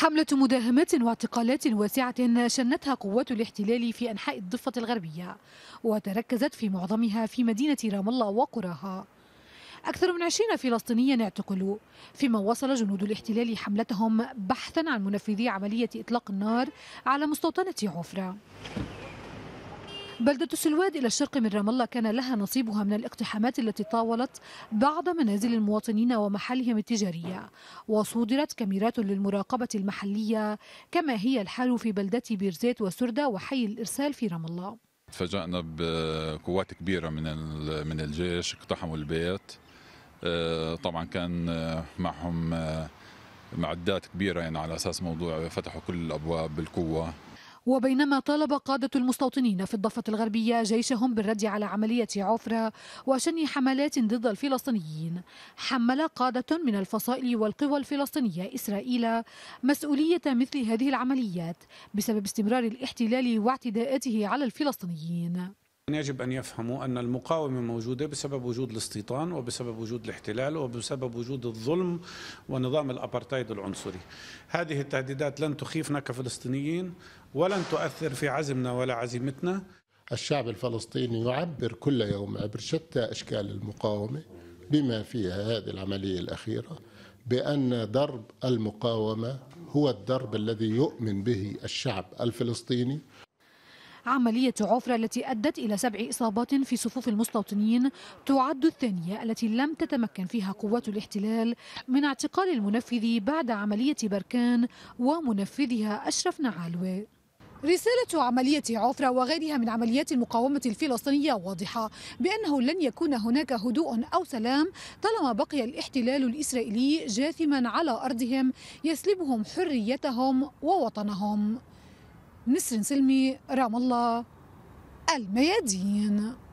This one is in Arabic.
حملة مداهمات واعتقالات واسعة شنتها قوات الاحتلال في أنحاء الضفة الغربية وتركزت في معظمها في مدينة رام الله وقراها أكثر من عشرين فلسطينيا اعتقلوا فيما وصل جنود الاحتلال حملتهم بحثا عن منفذي عملية إطلاق النار على مستوطنة عفرة بلدة سلواد إلى الشرق من رام الله كان لها نصيبها من الاقتحامات التي طاولت بعض منازل المواطنين ومحلهم التجارية وصودرت كاميرات للمراقبة المحلية كما هي الحال في بلدة بيرزيت وسردة وحي الإرسال في رام الله تفاجأنا بقوات كبيرة من من الجيش اقتحموا البيت آه، طبعا كان آه، معهم آه، معدات كبيرة يعني على أساس موضوع فتحوا كل الأبواب بالقوة وبينما طالب قادة المستوطنين في الضفة الغربية جيشهم بالرد على عملية عفرة وشن حملات ضد الفلسطينيين حمل قادة من الفصائل والقوى الفلسطينية إسرائيل مسؤولية مثل هذه العمليات بسبب استمرار الاحتلال واعتداءاته على الفلسطينيين يجب أن يفهموا أن المقاومة موجودة بسبب وجود الاستيطان وبسبب وجود الاحتلال وبسبب وجود الظلم ونظام الأبرتايد العنصري هذه التهديدات لن تخيفنا كفلسطينيين ولن تؤثر في عزمنا ولا عزيمتنا الشعب الفلسطيني يعبر كل يوم عبر شتى أشكال المقاومة بما فيها هذه العملية الأخيرة بأن ضرب المقاومة هو الضرب الذي يؤمن به الشعب الفلسطيني عملية عفرة التي أدت إلى سبع إصابات في صفوف المستوطنين تعد الثانية التي لم تتمكن فيها قوات الاحتلال من اعتقال المنفذ بعد عملية بركان ومنفذها أشرف نعالوي رسالة عملية عفرة وغيرها من عمليات المقاومة الفلسطينية واضحة بأنه لن يكون هناك هدوء أو سلام طالما بقي الاحتلال الإسرائيلي جاثما على أرضهم يسلبهم حريتهم ووطنهم نسرين سلمي رام الله الميادين